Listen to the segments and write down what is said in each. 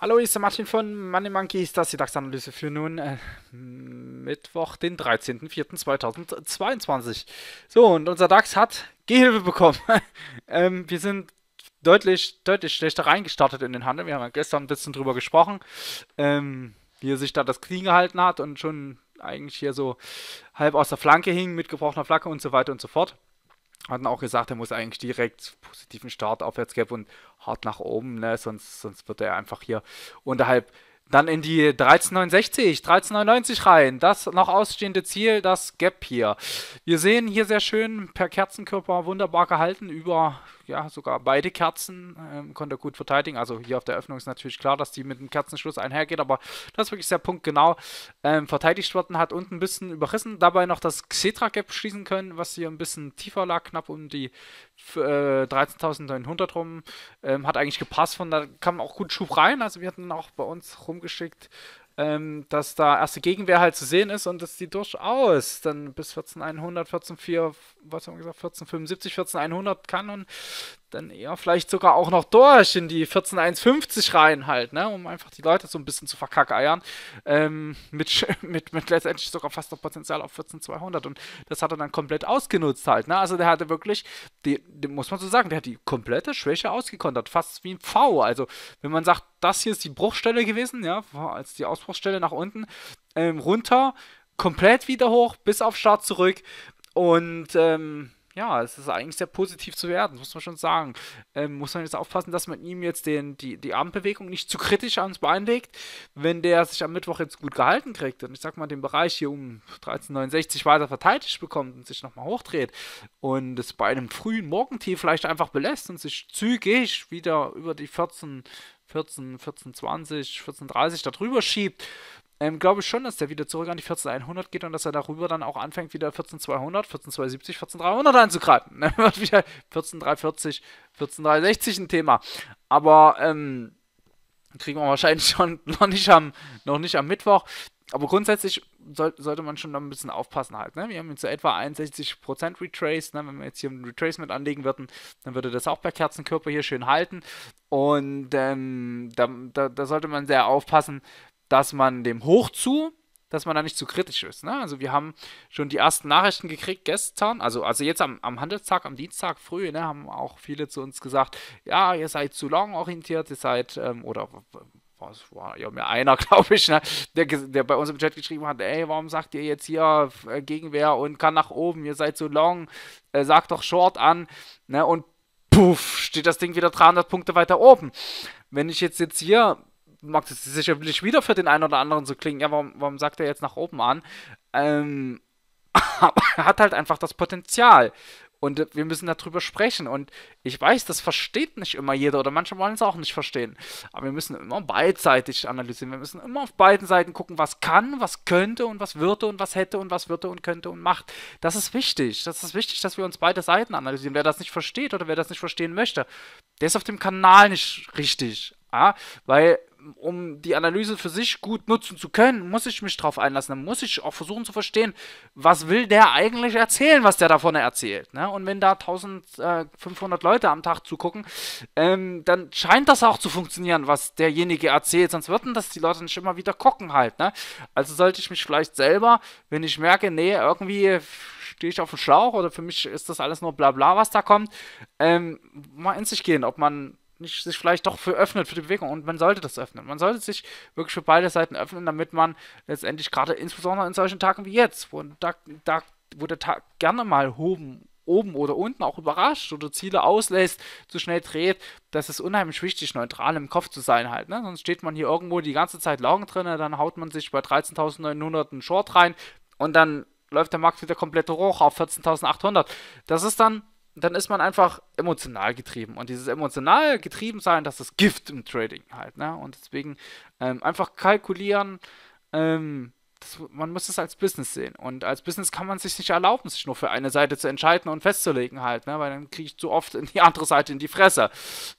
Hallo, ich bin Martin von Money Monkeys, das ist die DAX-Analyse für nun äh, Mittwoch, den 13.04.2022. So, und unser DAX hat Gehhilfe bekommen. ähm, wir sind deutlich, deutlich schlechter reingestartet in den Handel. Wir haben ja gestern ein bisschen drüber gesprochen, ähm, wie er sich da das Knie gehalten hat und schon eigentlich hier so halb aus der Flanke hing mit gebrochener Flagge und so weiter und so fort hatten auch gesagt, er muss eigentlich direkt positiven Start aufwärts geben und hart nach oben, ne? sonst, sonst wird er einfach hier unterhalb. Dann in die 1369, 1399 rein. Das noch ausstehende Ziel, das Gap hier. Wir sehen hier sehr schön per Kerzenkörper wunderbar gehalten über ja, sogar beide Kerzen, ähm, konnte er gut verteidigen. Also hier auf der Öffnung ist natürlich klar, dass die mit dem Kerzenschluss einhergeht, aber das ist wirklich sehr punktgenau ähm, verteidigt worden, hat unten ein bisschen überrissen, dabei noch das Xetra-Gap schließen können, was hier ein bisschen tiefer lag, knapp um die äh, 13.900 rum. Ähm, hat eigentlich gepasst, von da kam auch gut Schub rein, also wir hatten auch bei uns rumgeschickt, ähm, dass da erste Gegenwehr halt zu sehen ist und dass die durchaus dann bis 14100, 144, was haben wir gesagt, 1475, 14100 kann und dann eher vielleicht sogar auch noch durch in die 14.150 rein halt, ne? Um einfach die Leute so ein bisschen zu verkackeiern. Ähm, mit, mit, mit letztendlich sogar fast noch Potenzial auf 14.200 und das hat er dann komplett ausgenutzt halt, ne? Also der hatte wirklich, die, die, muss man so sagen, der hat die komplette Schwäche ausgekontert, fast wie ein V. Also wenn man sagt, das hier ist die Bruchstelle gewesen, ja, als die Ausbruchstelle nach unten, ähm, runter, komplett wieder hoch, bis auf Start zurück und, ähm, ja, es ist eigentlich sehr positiv zu werden, muss man schon sagen. Ähm, muss man jetzt aufpassen, dass man ihm jetzt den, die, die Armbewegung nicht zu kritisch ans Bein legt, wenn der sich am Mittwoch jetzt gut gehalten kriegt und ich sag mal den Bereich hier um 1369 weiter verteidigt bekommt und sich nochmal hochdreht und es bei einem frühen Morgentee vielleicht einfach belässt und sich zügig wieder über die 14 14, 14, 20, 14, 30 darüber schiebt, ähm, glaube ich schon, dass der wieder zurück an die 14100 geht und dass er darüber dann auch anfängt, wieder 14200, 14270, 14300 anzugreifen. Dann wird wieder 14340, 14360 ein Thema. Aber ähm, kriegen wir wahrscheinlich schon noch nicht am, noch nicht am Mittwoch aber grundsätzlich soll, sollte man schon noch ein bisschen aufpassen halt. Ne? Wir haben jetzt so etwa 61% Retrace. Ne? Wenn wir jetzt hier ein Retracement anlegen würden, dann würde das auch per Kerzenkörper hier schön halten. Und ähm, da, da, da sollte man sehr aufpassen, dass man dem hoch zu, dass man da nicht zu kritisch ist. Ne? Also wir haben schon die ersten Nachrichten gekriegt gestern, also, also jetzt am, am Handelstag, am Dienstag früh, ne, haben auch viele zu uns gesagt, ja, ihr seid zu long orientiert, ihr seid, ähm, oder was war ja mir einer, glaube ich, ne, der, der bei uns im Chat geschrieben hat, ey, warum sagt ihr jetzt hier äh, Gegenwehr und kann nach oben, ihr seid so long, äh, sagt doch Short an, ne, und puff, steht das Ding wieder 300 Punkte weiter oben. Wenn ich jetzt jetzt hier, mag das sicherlich wieder für den einen oder anderen so klingen, ja, warum, warum sagt er jetzt nach oben an? Ähm, hat halt einfach das Potenzial. Und äh, wir müssen darüber sprechen. Und ich weiß, das versteht nicht immer jeder oder manche wollen es auch nicht verstehen. Aber wir müssen immer beidseitig analysieren. Wir müssen immer auf beiden Seiten gucken, was kann, was könnte und was würde und was hätte und was würde und könnte und macht. Das ist wichtig. Das ist wichtig, dass wir uns beide Seiten analysieren. Wer das nicht versteht oder wer das nicht verstehen möchte, der ist auf dem Kanal nicht richtig. Ja? Weil um die Analyse für sich gut nutzen zu können, muss ich mich drauf einlassen. Dann muss ich auch versuchen zu verstehen, was will der eigentlich erzählen, was der davon erzählt. Ne? Und wenn da 1500 äh, Leute am Tag zugucken, ähm, dann scheint das auch zu funktionieren, was derjenige erzählt. Sonst würden das die Leute nicht immer wieder gucken halt. Ne? Also sollte ich mich vielleicht selber, wenn ich merke, nee, irgendwie stehe ich auf dem Schlauch oder für mich ist das alles nur Blabla, was da kommt, ähm, mal in sich gehen, ob man nicht sich vielleicht doch für öffnet, für die Bewegung. Und man sollte das öffnen. Man sollte sich wirklich für beide Seiten öffnen, damit man letztendlich gerade insbesondere in solchen Tagen wie jetzt, wo, da, da, wo der Tag gerne mal hoben oben oder unten auch überrascht oder Ziele auslässt, zu schnell dreht, das ist unheimlich wichtig, neutral im Kopf zu sein halt. Ne? Sonst steht man hier irgendwo die ganze Zeit Laugen drin, ne? dann haut man sich bei 13.900 einen Short rein und dann läuft der Markt wieder komplett hoch auf 14.800. Das ist dann dann ist man einfach emotional getrieben. Und dieses emotional getrieben sein, das ist Gift im Trading halt. Ne? Und deswegen ähm, einfach kalkulieren. Ähm, das, man muss es als Business sehen. Und als Business kann man sich nicht erlauben, sich nur für eine Seite zu entscheiden und festzulegen halt, ne? weil dann kriege ich zu oft in die andere Seite in die Fresse.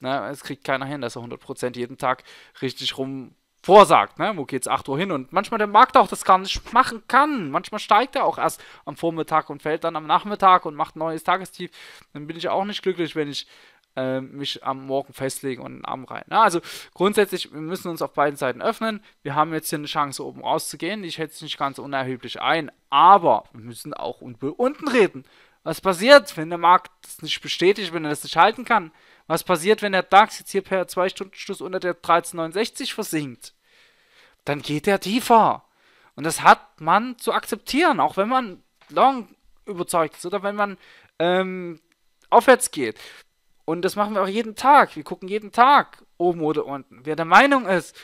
Ne? Es kriegt keiner hin, dass er 100% jeden Tag richtig rum vorsagt, ne? Wo es 8 Uhr hin? Und manchmal der Markt auch das gar nicht machen kann. Manchmal steigt er auch erst am Vormittag und fällt dann am Nachmittag und macht ein neues Tagestief. Dann bin ich auch nicht glücklich, wenn ich äh, mich am Morgen festlege und am rein. Na, ne? also grundsätzlich, wir müssen uns auf beiden Seiten öffnen. Wir haben jetzt hier eine Chance, oben rauszugehen. Ich hätte es nicht ganz unerheblich ein, aber wir müssen auch unten reden. Was passiert, wenn der Markt das nicht bestätigt, wenn er das nicht halten kann? Was passiert, wenn der DAX jetzt hier per 2-Stunden-Schluss unter der 1369 versinkt? dann geht er tiefer. Und das hat man zu akzeptieren, auch wenn man long überzeugt ist oder wenn man ähm, aufwärts geht. Und das machen wir auch jeden Tag. Wir gucken jeden Tag oben oder unten. Wer der Meinung ist,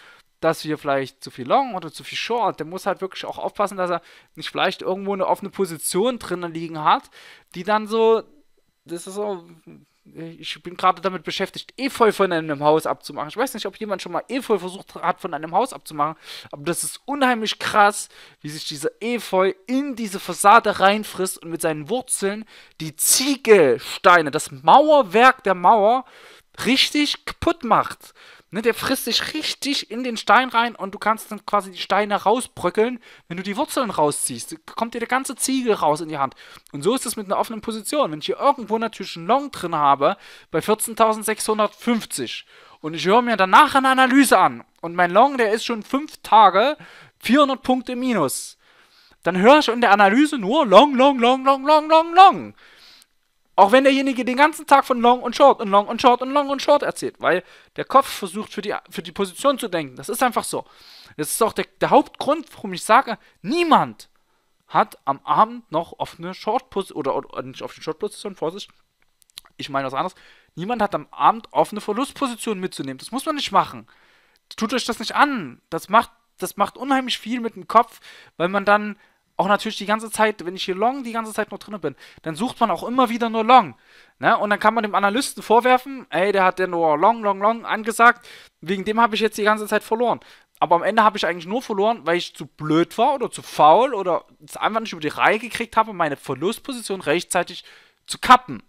dass wir vielleicht zu viel Long oder zu viel Short, der muss halt wirklich auch aufpassen, dass er nicht vielleicht irgendwo eine offene Position drinnen liegen hat, die dann so, das ist so, ich bin gerade damit beschäftigt, Efeu von einem Haus abzumachen. Ich weiß nicht, ob jemand schon mal Efeu versucht hat, von einem Haus abzumachen, aber das ist unheimlich krass, wie sich dieser Efeu in diese Fassade reinfrisst und mit seinen Wurzeln die Ziegelsteine, das Mauerwerk der Mauer, richtig kaputt macht. Ne, der frisst sich richtig in den Stein rein und du kannst dann quasi die Steine rausbröckeln, wenn du die Wurzeln rausziehst. Kommt dir der ganze Ziegel raus in die Hand. Und so ist es mit einer offenen Position. Wenn ich hier irgendwo natürlich einen Long drin habe, bei 14.650 und ich höre mir danach eine Analyse an und mein Long, der ist schon 5 Tage 400 Punkte minus, dann höre ich in der Analyse nur Long, Long, Long, Long, Long, Long, Long. Auch wenn derjenige den ganzen Tag von Long und Short und Long und Short und Long und Short erzählt, weil der Kopf versucht, für die, für die Position zu denken. Das ist einfach so. Das ist auch der, der Hauptgrund, warum ich sage, niemand hat am Abend noch offene Short-Position, oder, oder nicht offene Short-Position, Vorsicht, ich meine was anderes. Niemand hat am Abend offene Verlustposition mitzunehmen. Das muss man nicht machen. Tut euch das nicht an. Das macht, das macht unheimlich viel mit dem Kopf, weil man dann auch natürlich die ganze Zeit, wenn ich hier long die ganze Zeit noch drin bin, dann sucht man auch immer wieder nur long. Ne? Und dann kann man dem Analysten vorwerfen, ey, der hat ja nur long, long, long angesagt, wegen dem habe ich jetzt die ganze Zeit verloren. Aber am Ende habe ich eigentlich nur verloren, weil ich zu blöd war oder zu faul oder es einfach nicht über die Reihe gekriegt habe, meine Verlustposition rechtzeitig zu kappen.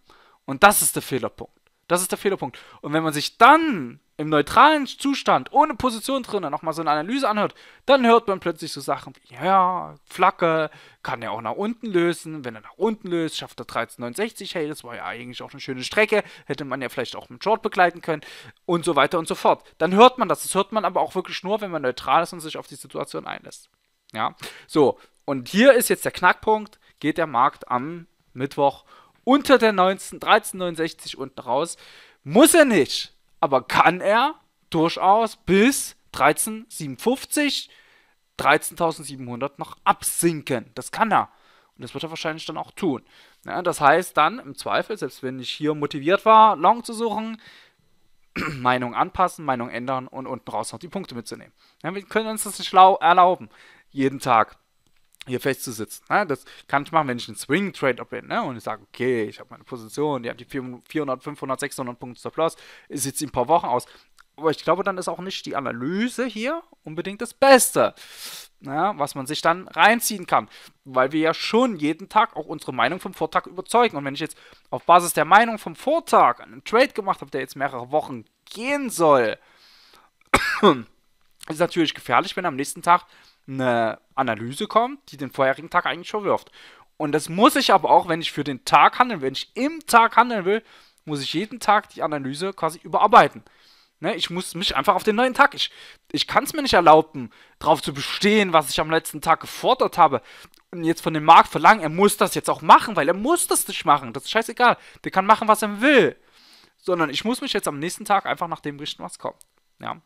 Und das ist der Fehlerpunkt. Das ist der Fehlerpunkt. Und wenn man sich dann im neutralen Zustand, ohne Position drin, nochmal so eine Analyse anhört, dann hört man plötzlich so Sachen wie, ja, Flagge, kann er auch nach unten lösen. Wenn er nach unten löst, schafft er 1369. Hey, das war ja eigentlich auch eine schöne Strecke. Hätte man ja vielleicht auch mit Short begleiten können und so weiter und so fort. Dann hört man das. Das hört man aber auch wirklich nur, wenn man neutral ist und sich auf die Situation einlässt. Ja, so. Und hier ist jetzt der Knackpunkt. Geht der Markt am Mittwoch unter der 19, 1369 unten raus? Muss er nicht aber kann er durchaus bis 13,57, 13.700 noch absinken. Das kann er. Und das wird er wahrscheinlich dann auch tun. Ja, das heißt dann im Zweifel, selbst wenn ich hier motiviert war, Long zu suchen, Meinung anpassen, Meinung ändern und unten raus noch die Punkte mitzunehmen. Ja, wir können uns das nicht erlauben, jeden Tag hier festzusitzen. Ne? Das kann ich machen, wenn ich einen Swing-Trade abwende ne? und ich sage, okay, ich habe meine Position, die hat die 400, 500, 600 Punkte Surplus, ist jetzt in ein paar Wochen aus. Aber ich glaube, dann ist auch nicht die Analyse hier unbedingt das Beste, ne? was man sich dann reinziehen kann, weil wir ja schon jeden Tag auch unsere Meinung vom Vortag überzeugen. Und wenn ich jetzt auf Basis der Meinung vom Vortag einen Trade gemacht habe, der jetzt mehrere Wochen gehen soll, ist natürlich gefährlich, wenn am nächsten Tag eine Analyse kommt, die den vorherigen Tag eigentlich schon wirft. Und das muss ich aber auch, wenn ich für den Tag handeln will, wenn ich im Tag handeln will, muss ich jeden Tag die Analyse quasi überarbeiten. Ne? Ich muss mich einfach auf den neuen Tag. Ich, ich kann es mir nicht erlauben, darauf zu bestehen, was ich am letzten Tag gefordert habe. Und jetzt von dem Markt verlangen, er muss das jetzt auch machen, weil er muss das nicht machen. Das ist scheißegal. Der kann machen, was er will. Sondern ich muss mich jetzt am nächsten Tag einfach nach dem richten, was kommt. Ja.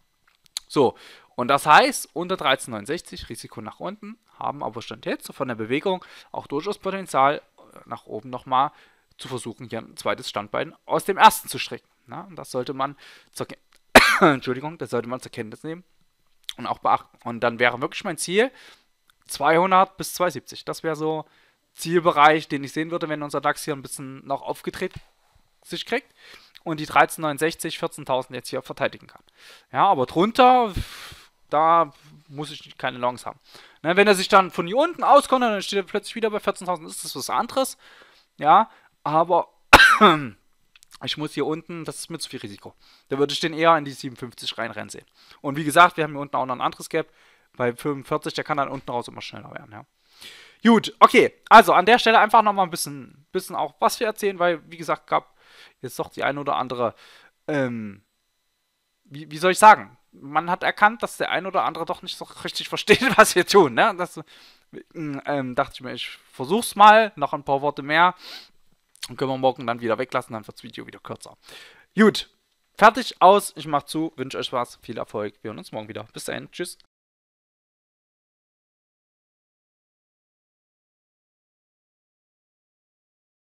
So, und das heißt, unter 1369 Risiko nach unten, haben aber Stand jetzt von der Bewegung auch durchaus Potenzial, äh, nach oben nochmal zu versuchen, hier ein zweites Standbein aus dem ersten zu strecken. Na, und das sollte man zur, Entschuldigung, das sollte man zur Kenntnis nehmen und auch beachten. Und dann wäre wirklich mein Ziel 200 bis 270. Das wäre so Zielbereich, den ich sehen würde, wenn unser DAX hier ein bisschen noch aufgetreten sich kriegt und die 1369 14.000 jetzt hier verteidigen kann. Ja, aber drunter, da muss ich keine Longs haben. Ne, wenn er sich dann von hier unten auskommt, dann steht er plötzlich wieder bei 14.000, ist das was anderes. Ja, aber ich muss hier unten, das ist mir zu viel Risiko. Da würde ich den eher in die 57 reinrennen sehen. Und wie gesagt, wir haben hier unten auch noch ein anderes Gap. Bei 45, der kann dann unten raus immer schneller werden, ja. Gut, okay. Also an der Stelle einfach nochmal ein bisschen, bisschen auch was wir erzählen, weil, wie gesagt, gab jetzt doch die eine oder andere, ähm, wie, wie soll ich sagen? Man hat erkannt, dass der eine oder andere doch nicht so richtig versteht, was wir tun. Ne? Das, mm, ähm, dachte ich mir, ich versuch's mal, noch ein paar Worte mehr. Und können wir morgen dann wieder weglassen, dann wird das Video wieder kürzer. Gut, fertig, aus, ich mach zu, wünsche euch was, viel Erfolg. Wir hören uns morgen wieder. Bis dahin, tschüss.